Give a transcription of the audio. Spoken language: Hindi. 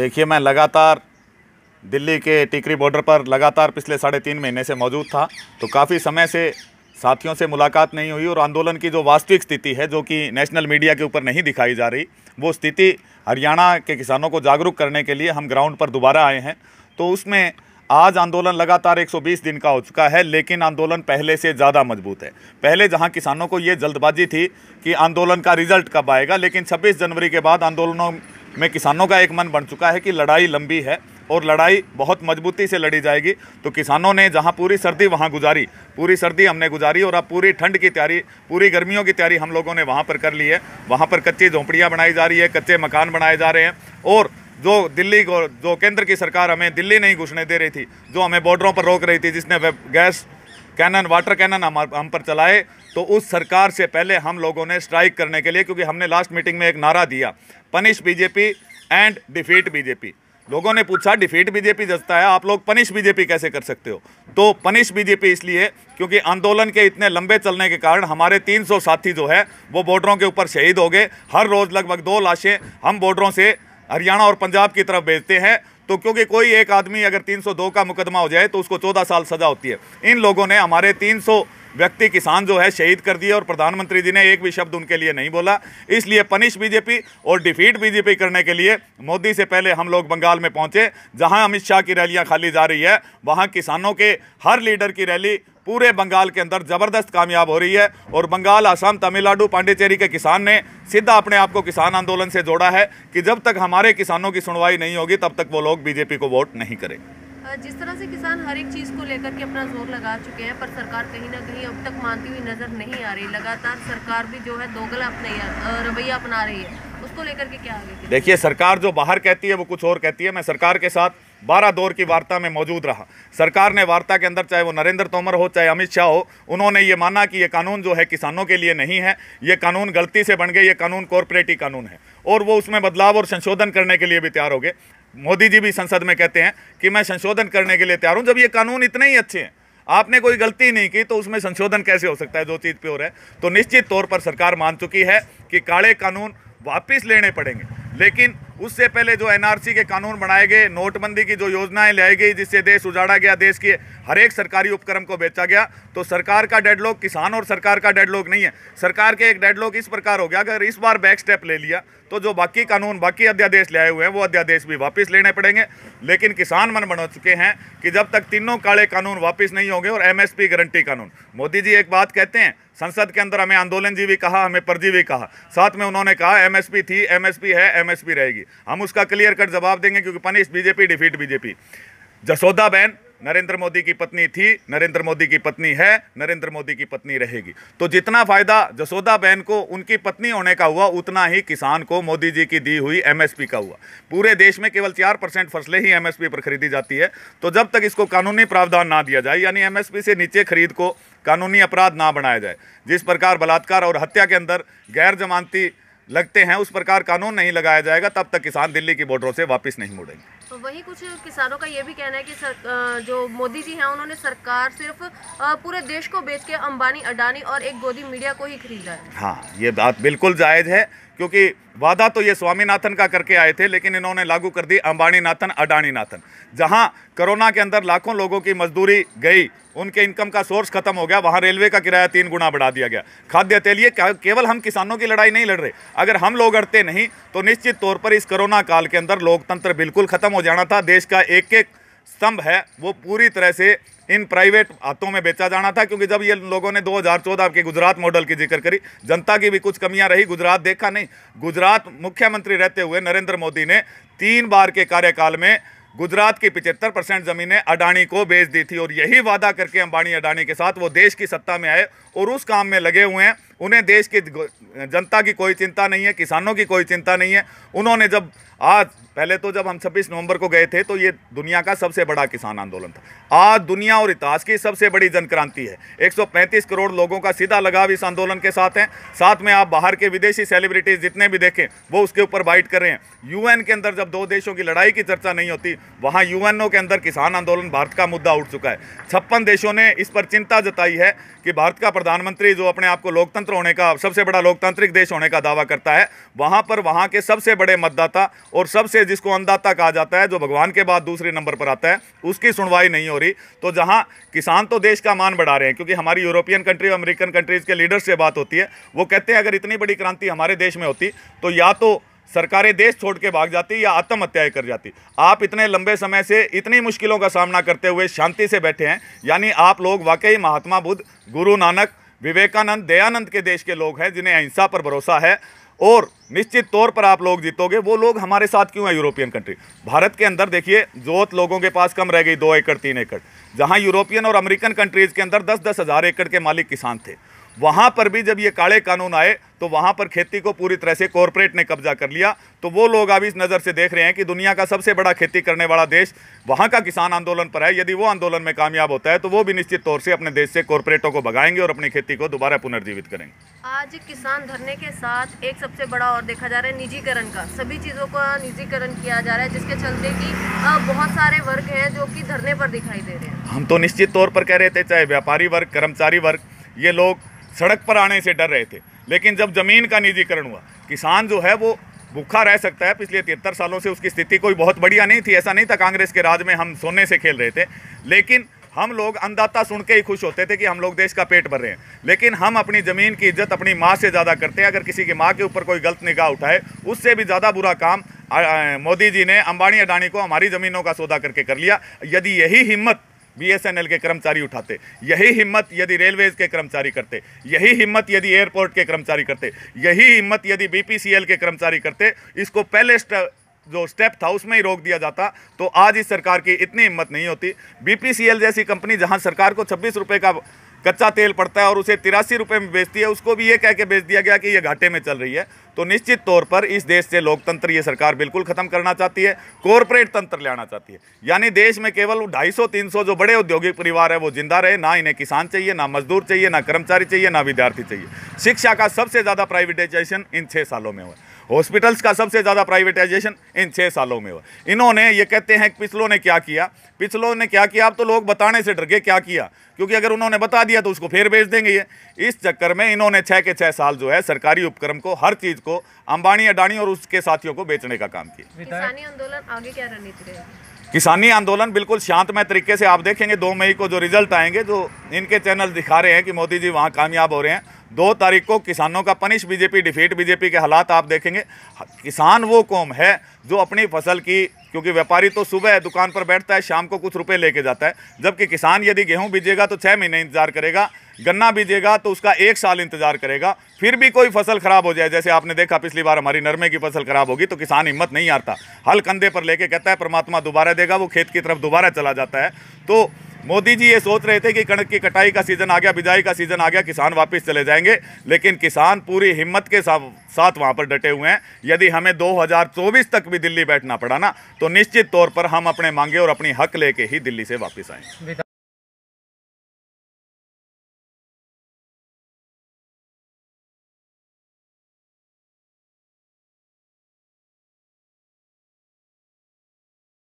देखिए मैं लगातार दिल्ली के टिकरी बॉर्डर पर लगातार पिछले साढ़े तीन महीने से मौजूद था तो काफ़ी समय से साथियों से मुलाकात नहीं हुई और आंदोलन की जो वास्तविक स्थिति है जो कि नेशनल मीडिया के ऊपर नहीं दिखाई जा रही वो स्थिति हरियाणा के किसानों को जागरूक करने के लिए हम ग्राउंड पर दोबारा आए हैं तो उसमें आज आंदोलन लगातार 120 दिन का हो चुका है लेकिन आंदोलन पहले से ज़्यादा मजबूत है पहले जहां किसानों को ये जल्दबाजी थी कि आंदोलन का रिजल्ट कब आएगा लेकिन 26 जनवरी के बाद आंदोलनों में किसानों का एक मन बन चुका है कि लड़ाई लंबी है और लड़ाई बहुत मजबूती से लड़ी जाएगी तो किसानों ने जहां पूरी सर्दी वहां गुजारी पूरी सर्दी हमने गुजारी और अब पूरी ठंड की तैयारी पूरी गर्मियों की तैयारी हम लोगों ने वहां पर कर ली है वहां पर कच्ची झोंपड़ियां बनाई जा रही है कच्चे मकान बनाए जा रहे हैं और जो दिल्ली जो केंद्र की सरकार हमें दिल्ली नहीं घुसने दे रही थी जो हमें बॉर्डरों पर रोक रही थी जिसने गैस कैनन वाटर कैनन हम हम पर चलाए तो उस सरकार से पहले हम लोगों ने स्ट्राइक करने के लिए क्योंकि हमने लास्ट मीटिंग में एक नारा दिया punish BJP and defeat BJP लोगों ने पूछा डिफीट बीजेपी जस्ता है आप लोग पनिश बीजेपी कैसे कर सकते हो तो पनिश बीजेपी इसलिए क्योंकि आंदोलन के इतने लंबे चलने के कारण हमारे 300 साथी जो है वो बॉर्डरों के ऊपर शहीद हो गए हर रोज़ लगभग दो लाशें हम बॉर्डरों से हरियाणा और पंजाब की तरफ भेजते हैं तो क्योंकि कोई एक आदमी अगर 302 का मुकदमा हो जाए तो उसको 14 साल सज़ा होती है इन लोगों ने हमारे 300 व्यक्ति किसान जो है शहीद कर दिए और प्रधानमंत्री जी ने एक भी शब्द उनके लिए नहीं बोला इसलिए पनिश बीजेपी और डिफीट बीजेपी करने के लिए मोदी से पहले हम लोग बंगाल में पहुंचे जहां अमित शाह की रैलियां खाली जा रही है वहां किसानों के हर लीडर की रैली पूरे बंगाल के अंदर ज़बरदस्त कामयाब हो रही है और बंगाल असम तमिलनाडु पांडिचेरी के किसान ने सीधा अपने आप को किसान आंदोलन से जोड़ा है कि जब तक हमारे किसानों की सुनवाई नहीं होगी तब तक वो लोग बीजेपी को वोट नहीं करेंगे जिस तरह से किसान हर एक चीज़ को लेकर के अपना जोर लगा चुके हैं पर सरकार कहीं ना कहीं अब तक मानती हुई नज़र नहीं आ रही लगातार सरकार भी जो है दोगला अपने रवैया अपना रही है उसको लेकर के क्या आगे देखिए सरकार जो बाहर कहती है वो कुछ और कहती है मैं सरकार के साथ बारह दौर की वार्ता में मौजूद रहा सरकार ने वार्ता के अंदर चाहे वो नरेंद्र तोमर हो चाहे अमित शाह हो उन्होंने ये माना कि ये कानून जो है किसानों के लिए नहीं है ये कानून गलती से बन गए ये कानून कॉरपोरेटिव कानून है और वो उसमें बदलाव और संशोधन करने के लिए भी तैयार हो गए मोदी जी भी संसद में कहते हैं कि मैं संशोधन करने के लिए तैयार हूँ जब ये कानून इतने ही अच्छे हैं आपने कोई गलती नहीं की तो उसमें संशोधन कैसे हो सकता है जो चीज़ प्योर है तो निश्चित तौर पर सरकार मान चुकी है कि काले कानून वापिस लेने पड़ेंगे लेकिन उससे पहले जो एनआरसी के कानून बनाए गए नोटबंदी की जो योजनाएं लाई गई जिससे देश उजाड़ा गया देश के हर एक सरकारी उपक्रम को बेचा गया तो सरकार का डेडलॉक किसान और सरकार का डेडलॉक नहीं है सरकार के एक डेडलॉक इस प्रकार हो गया अगर इस बार बैक स्टेप ले लिया तो जो बाकी कानून बाकी अध्यादेश लाए हुए हैं वो अध्यादेश भी वापस लेने पड़ेंगे लेकिन किसान मन बन चुके हैं कि जब तक तीनों काले कानून वापस नहीं होंगे और एमएसपी गारंटी कानून मोदी जी एक बात कहते हैं संसद के अंदर हमें आंदोलन जी भी कहा हमें परजी भी कहा साथ में उन्होंने कहा एमएसपी थी एमएसपी है एमएसपी रहेगी हम उसका क्लियर कट जवाब देंगे क्योंकि punish BJP defeat BJP Jasoda बहन नरेंद्र मोदी की पत्नी थी नरेंद्र मोदी की पत्नी है नरेंद्र मोदी की पत्नी रहेगी तो जितना फायदा जसोदा बहन को उनकी पत्नी होने का हुआ उतना ही किसान को मोदी जी की दी हुई एमएसपी का हुआ पूरे देश में केवल चार परसेंट फसलें ही एमएसपी पर खरीदी जाती है तो जब तक इसको कानूनी प्रावधान ना दिया जाए यानी एम से नीचे खरीद को कानूनी अपराध ना बनाया जाए जिस प्रकार बलात्कार और हत्या के अंदर गैर जमानती लगते हैं उस प्रकार कानून नहीं लगाया जाएगा तब तक किसान दिल्ली की बॉर्डरों से वापस नहीं मुड़ेंगे तो वहीं कुछ किसानों का ये भी कहना है कि सर, जो मोदी जी हैं उन्होंने सरकार सिर्फ पूरे देश को बेच के अंबानी अडानी और एक गोदी मीडिया को ही खरीदा है हाँ ये बात बिल्कुल जायज़ है क्योंकि वादा तो ये स्वामीनाथन का करके आए थे लेकिन इन्होंने लागू कर दी अंबानी नाथन अडानी नाथन जहाँ कोरोना के अंदर लाखों लोगों की मजदूरी गई उनके इनकम का सोर्स खत्म हो गया वहाँ रेलवे का किराया तीन गुना बढ़ा दिया गया खाद्य तेल ये केवल हम किसानों की लड़ाई नहीं लड़ रहे अगर हम लोग अड़ते नहीं तो निश्चित तौर पर इस कोरोना काल के अंदर लोकतंत्र बिल्कुल खत्म हो जाना था देश का एक एक स्तंभ है वो पूरी तरह से इन प्राइवेट हाथों में बेचा जाना था क्योंकि जब ये लोगों ने 2014 के गुजरात मॉडल की जिक्र करी जनता की भी कुछ कमियां रही गुजरात देखा नहीं गुजरात मुख्यमंत्री रहते हुए नरेंद्र मोदी ने तीन बार के कार्यकाल में गुजरात की पिचहत्तर परसेंट ज़मीनें अडानी को बेच दी थी और यही वादा करके अंबानी अडानी के साथ वो देश की सत्ता में आए और उस काम में लगे हुए हैं उन्हें देश की जनता की कोई चिंता नहीं है किसानों की कोई चिंता नहीं है उन्होंने जब आज पहले तो जब हम 26 नवंबर को गए थे तो ये दुनिया का सबसे बड़ा किसान आंदोलन था आज दुनिया और इतिहास की सबसे बड़ी जनक्रांति है 135 करोड़ लोगों का सीधा लगाव इस आंदोलन के साथ है साथ में आप बाहर के विदेशी सेलिब्रिटीज़ जितने भी देखें वो उसके ऊपर बाइट कर रहे हैं यूएन के अंदर जब दो देशों की लड़ाई की चर्चा नहीं होती वहाँ यू के अंदर किसान आंदोलन भारत का मुद्दा उठ चुका है छप्पन देशों ने इस पर चिंता जताई है कि भारत का प्रधानमंत्री जो अपने आप को लोकतंत्र स्वतंत्र होने का सबसे बड़ा लोकतांत्रिक देश होने का दावा करता है वहाँ पर वहाँ के सबसे बड़े मतदाता और सबसे जिसको अन्नदाता कहा जाता है जो भगवान के बाद दूसरे नंबर पर आता है उसकी सुनवाई नहीं हो रही तो जहाँ किसान तो देश का मान बढ़ा रहे हैं क्योंकि हमारी यूरोपियन कंट्री और अमेरिकन कंट्रीज़ के लीडर्स से बात होती है वो कहते हैं अगर इतनी बड़ी क्रांति हमारे देश में होती तो या तो सरकारें देश छोड़ के भाग जाती या आत्महत्याएं कर जाती आप इतने लंबे समय से इतनी मुश्किलों का सामना करते हुए शांति से बैठे हैं यानी आप लोग वाकई महात्मा बुद्ध गुरु नानक विवेकानंद दयानंद के देश के लोग हैं जिन्हें अहिंसा पर भरोसा है और निश्चित तौर पर आप लोग जीतोगे वो लोग हमारे साथ क्यों है यूरोपियन कंट्री भारत के अंदर देखिए जोत लोगों के पास कम रह गई दो एकड़ तीन एकड़ जहाँ यूरोपियन और अमेरिकन कंट्रीज़ के अंदर दस दस हज़ार एकड़ के मालिक किसान थे वहाँ पर भी जब ये काले कानून आए तो वहाँ पर खेती को पूरी तरह से कॉरपोरेट ने कब्जा कर लिया तो वो लोग अब इस नज़र से देख रहे हैं कि दुनिया का सबसे बड़ा खेती करने वाला देश वहाँ का किसान आंदोलन पर है यदि वो आंदोलन में कामयाब होता है तो वो भी निश्चित तौर से अपने देश से कॉरपोरेटों को भगाएंगे और अपनी खेती को दोबारा पुनर्जीवित करेंगे आज किसान धरने के साथ एक सबसे बड़ा और देखा जा रहा है निजीकरण का सभी चीज़ों का निजीकरण किया जा रहा है जिसके चलते कि बहुत सारे वर्ग हैं जो कि धरने पर दिखाई दे रहे हैं हम तो निश्चित तौर पर कह रहे थे चाहे व्यापारी वर्ग कर्मचारी वर्ग ये लोग सड़क पर आने से डर रहे थे लेकिन जब ज़मीन का निजीकरण हुआ किसान जो है वो भूखा रह सकता है पिछले तिहत्तर सालों से उसकी स्थिति कोई बहुत बढ़िया नहीं थी ऐसा नहीं था कांग्रेस के राज में हम सोने से खेल रहे थे लेकिन हम लोग अंदाता सुन के ही खुश होते थे कि हम लोग देश का पेट भर रहे हैं लेकिन हम अपनी ज़मीन की इज्जत अपनी माँ से ज़्यादा करते हैं अगर किसी की माँ के ऊपर कोई गलत निगाह उठाए उससे भी ज़्यादा बुरा काम मोदी जी ने अंबानी अडानी को हमारी ज़मीनों का सौदा करके कर लिया यदि यही हिम्मत बीएसएनएल के कर्मचारी उठाते यही हिम्मत यदि रेलवेज के कर्मचारी करते यही हिम्मत यदि एयरपोर्ट के कर्मचारी करते यही हिम्मत यदि बीपीसीएल के कर्मचारी करते इसको पहले जो स्टेप था उसमें ही रोक दिया जाता तो आज इस सरकार की इतनी हिम्मत नहीं होती बीपीसीएल जैसी कंपनी जहां सरकार को छब्बीस रुपये का कच्चा तेल पड़ता है और उसे तिरासी रुपये में बेचती है उसको भी ये कह के बेच दिया गया कि ये घाटे में चल रही है तो निश्चित तौर पर इस देश से लोकतंत्र ये सरकार बिल्कुल ख़त्म करना चाहती है कॉरपोरेट तंत्र ले आना चाहती है यानी देश में केवल 250 300 जो बड़े औद्योगिक परिवार है वो जिंदा रहे ना इन्हें किसान चाहिए ना मजदूर चाहिए ना कर्मचारी चाहिए ना विद्यार्थी चाहिए शिक्षा का सबसे ज़्यादा प्राइवेटाइजेशन इन छः सालों में हुआ हॉस्पिटल्स का सबसे ज़्यादा प्राइवेटाइजेशन इन छः सालों में हुआ इन्होंने ये कहते हैं पिछलों ने क्या किया पिछलों ने क्या किया अब तो लोग बताने से डर गए क्या किया क्योंकि अगर उन्होंने बता दिया तो उसको फिर भेज देंगे ये इस चक्कर में इन्होंने छः के छः साल जो है सरकारी उपक्रम को हर चीज़ को अंबानी अडानी और उसके साथियों को बेचने का काम किया आंदोलन आगे क्या रणनीति किसानी आंदोलन बिल्कुल शांतमय तरीके से आप देखेंगे दो मई को जो रिजल्ट आएंगे जो इनके चैनल दिखा रहे हैं कि मोदी जी वहाँ कामयाब हो रहे हैं दो तारीख को किसानों का पनिश बीजेपी डिफीट बीजेपी के हालात आप देखेंगे किसान वो कौम है जो अपनी फसल की क्योंकि व्यापारी तो सुबह दुकान पर बैठता है शाम को कुछ रुपए लेके जाता है जबकि किसान यदि गेहूं बीजेगा तो छः महीने इंतजार करेगा गन्ना बीजेगा तो उसका एक साल इंतजार करेगा फिर भी कोई फसल खराब हो जाए जैसे आपने देखा पिछली बार हमारी नरमे की फसल खराब होगी तो किसान हिम्मत नहीं हारता हल कंधे पर लेके कहता है परमात्मा दोबारा देगा वो खेत की तरफ दोबारा चला जाता है तो मोदी जी ये सोच रहे थे कि कणक की कटाई का सीज़न आ गया बिजाई का सीज़न आ गया किसान वापस चले जाएंगे लेकिन किसान पूरी हिम्मत के साथ वहाँ पर डटे हुए हैं यदि हमें 2024 तक भी दिल्ली बैठना पड़ा ना तो निश्चित तौर पर हम अपने मांगे और अपनी हक लेके ही दिल्ली से वापस आएंगे